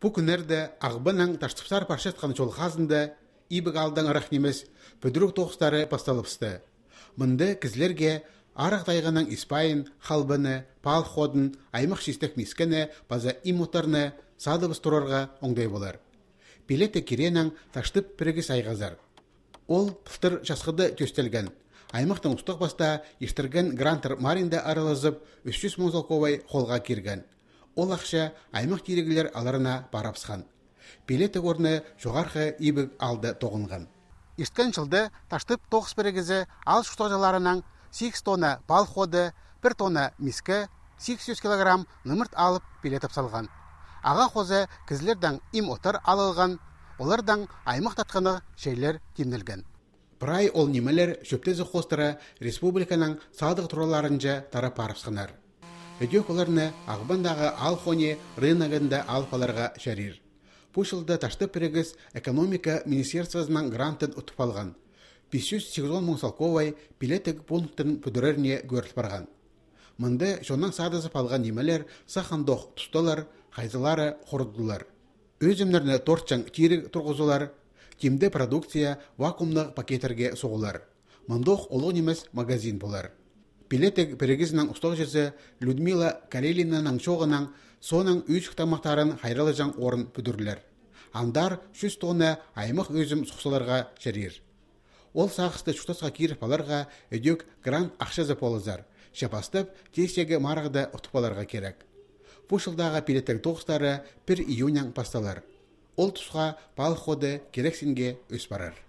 Бу күннәрдә Агбанаң таштыпсар паршаткан жол қазынды, ибіг алдан арақ немес пөдірік тоқыстары басталып сты. кізлерге кизлерге арах тайганың қалбыны, халбыны, палходын, аймақ шестек мескені база имутарны садыбыз тұрарға оңдай болар. Пилете киренаң таштып піргі сайғазар. Ол пұлтыр жасқыды төстелген. Аймақтың ұстық баста ештірген Грантер Маринда аралызып, 300 мың қолға кирген ол ақша аймақ керегілер аларына барапсыған билет орны жоғарғы ибік алды тоғынған Ешткен жылды таштып тоғыз бірігізі ал штожаларынан 8 тонна бал ходы 1 тонна мискі 800 килограмм нымырт алып билетіп салған. аға қозы кізілердің им отыр алылған олардан аймақ татқаны шейлер кемділген. Прай ол немелер шөптезі қостыры республиканың садық тураларынжа тарап барып қоларына ағбандағы алхоне рыногында алқаларға шәрир. Пушылды ташты пірігіз экономика министерствозынан грантын ұтып алған. 580 мұн салковай пилетік пунктын пүдіреріне көріліп барған. Мұнды жоннан садызып алған немелер сақындық тұсталар, қайзылары құрыдылар. Өзімдеріне тортчаң тортчан тирік тұрғызылар, темді продукция вакуумны пакеттерге соғылар. Мұндық олың немес магазин болар. Пилетек перегизнан ұстау Людмила Калелинаның шоғының соның үйшік тамақтарын хайралы жан орын бүдірлер. Андар 100 тонна аймық өзім сұқсаларға жәрер. Ол сақысты шутасқа киріп аларға өдек грант ақша полызар. Шапастып, тесегі ұтып ұтыпаларға керек. Бұл жылдағы билеттер тоғыстары 1 июнян басталар. Ол тұсқа пал қоды керексінге өз барар.